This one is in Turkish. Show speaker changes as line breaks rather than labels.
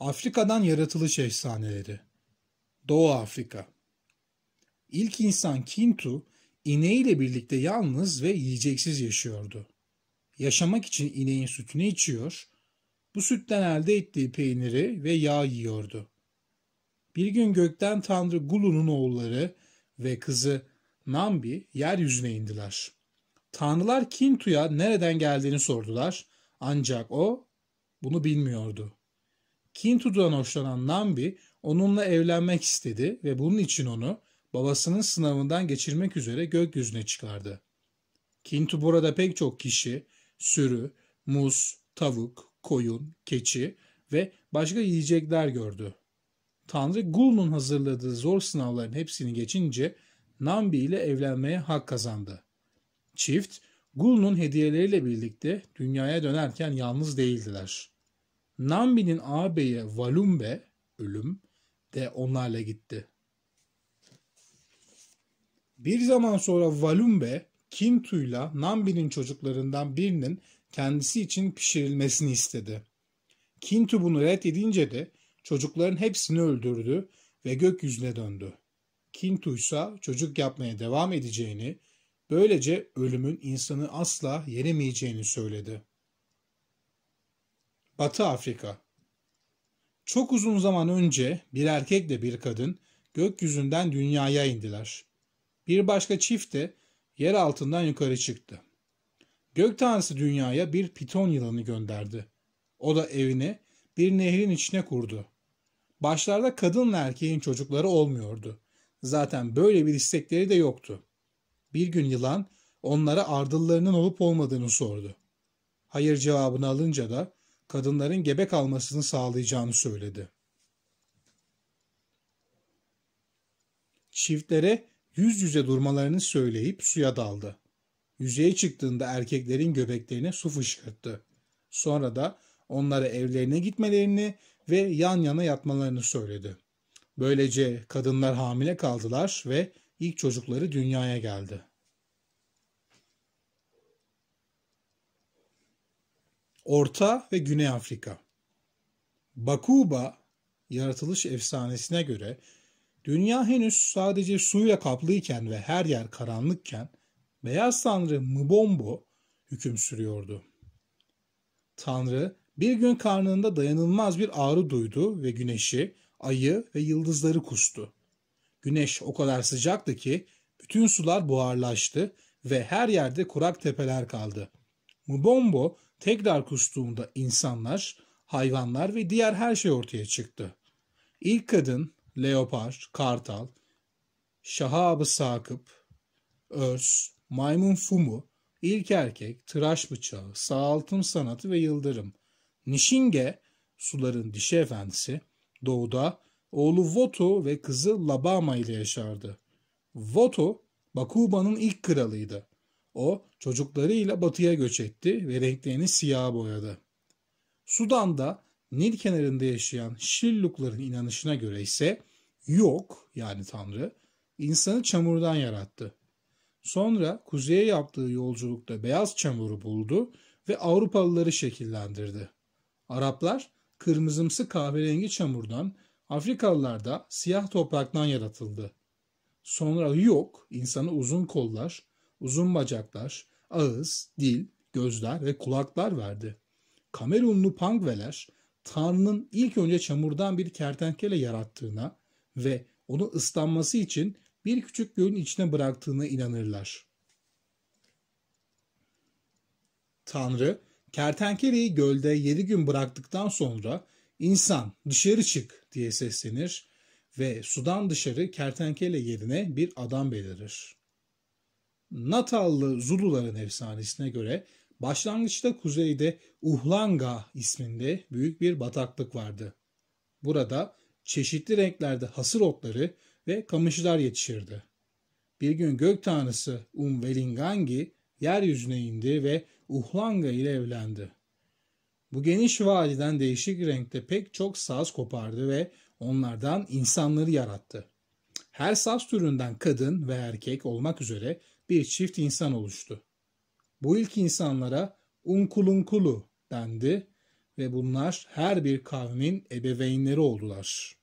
Afrika'dan yaratılış efsaneleri. Doğu Afrika. İlk insan Kintu ineğiyle birlikte yalnız ve yiyeceksiz yaşıyordu. Yaşamak için ineğin sütünü içiyor, bu sütten elde ettiği peyniri ve yağ yiyordu. Bir gün gökten Tanrı Gulu'nun oğulları ve kızı Nambi yeryüzüne indiler. Tanrılar Kintu'ya nereden geldiğini sordular ancak o bunu bilmiyordu. Kintu'dan hoşlanan Nambi onunla evlenmek istedi ve bunun için onu babasının sınavından geçirmek üzere gökyüzüne çıkardı. Kintu burada pek çok kişi, sürü, muz, tavuk, koyun, keçi ve başka yiyecekler gördü. Tanrı Gul'un hazırladığı zor sınavların hepsini geçince Nambi ile evlenmeye hak kazandı. Çift, Gul'un hediyeleriyle birlikte dünyaya dönerken yalnız değildiler. Nambi'nin ağabeyi Valumbe ölüm de onlarla gitti. Bir zaman sonra Valumbe Kintu'yla Nambi'nin çocuklarından birinin kendisi için pişirilmesini istedi. Kintu bunu reddedince de çocukların hepsini öldürdü ve gökyüzüne döndü. Kintu ise çocuk yapmaya devam edeceğini, böylece ölümün insanı asla yenemeyeceğini söyledi. Batı Afrika Çok uzun zaman önce bir erkekle bir kadın gökyüzünden dünyaya indiler. Bir başka çift de yer altından yukarı çıktı. Gök tanrısı dünyaya bir piton yılanı gönderdi. O da evini bir nehrin içine kurdu. Başlarda kadınla erkeğin çocukları olmuyordu. Zaten böyle bir istekleri de yoktu. Bir gün yılan onlara ardıllarının olup olmadığını sordu. Hayır cevabını alınca da kadınların gebe kalmasını sağlayacağını söyledi. Çiftlere yüz yüze durmalarını söyleyip suya daldı. Yüzeye çıktığında erkeklerin göbeklerine su fışkırttı. Sonra da onlara evlerine gitmelerini ve yan yana yatmalarını söyledi. Böylece kadınlar hamile kaldılar ve ilk çocukları dünyaya geldi. Orta ve Güney Afrika. Bakuba yaratılış efsanesine göre dünya henüz sadece suyla kaplıyken ve her yer karanlıkken beyaz tanrı Mbombo hüküm sürüyordu. Tanrı bir gün karnında dayanılmaz bir ağrı duydu ve güneşi, ayı ve yıldızları kustu. Güneş o kadar sıcaktı ki bütün sular buharlaştı ve her yerde kurak tepeler kaldı. Mubombo tekrar kustuğunda insanlar, hayvanlar ve diğer her şey ortaya çıktı. İlk kadın, leopar, kartal, şahabı sakıp, örs, maymun fumu, ilk erkek, tıraş bıçağı, sağaltım sanatı ve yıldırım. Nişinge, suların dişi efendisi, doğuda oğlu Voto ve kızı Labama ile yaşardı. Voto, Bakuba'nın ilk kralıydı. O çocuklarıyla batıya göç etti ve renklerini siyah boyadı. Sudan'da Nil kenarında yaşayan Şillukların inanışına göre ise yok yani Tanrı insanı çamurdan yarattı. Sonra kuzeye yaptığı yolculukta beyaz çamuru buldu ve Avrupalıları şekillendirdi. Araplar kırmızımsı kahverengi çamurdan, Afrikalılar da siyah topraktan yaratıldı. Sonra yok insanı uzun kollar, uzun bacaklar, ağız, dil, gözler ve kulaklar verdi. Kamerunlu Pangveler, Tanrı'nın ilk önce çamurdan bir kertenkele yarattığına ve onu ıslanması için bir küçük gölün içine bıraktığına inanırlar. Tanrı, kertenkeleyi gölde yedi gün bıraktıktan sonra insan dışarı çık diye seslenir ve sudan dışarı kertenkele yerine bir adam belirir. Natallı Zuluların efsanesine göre başlangıçta kuzeyde Uhlanga isminde büyük bir bataklık vardı. Burada çeşitli renklerde hasır otları ve kamışlar yetişirdi. Bir gün gök tanrısı Umvelingangi yeryüzüne indi ve Uhlanga ile evlendi. Bu geniş vadiden değişik renkte pek çok saz kopardı ve onlardan insanları yarattı. Her saz türünden kadın ve erkek olmak üzere bir çift insan oluştu. Bu ilk insanlara unkulunkulu dendi ve bunlar her bir kavmin ebeveynleri oldular.''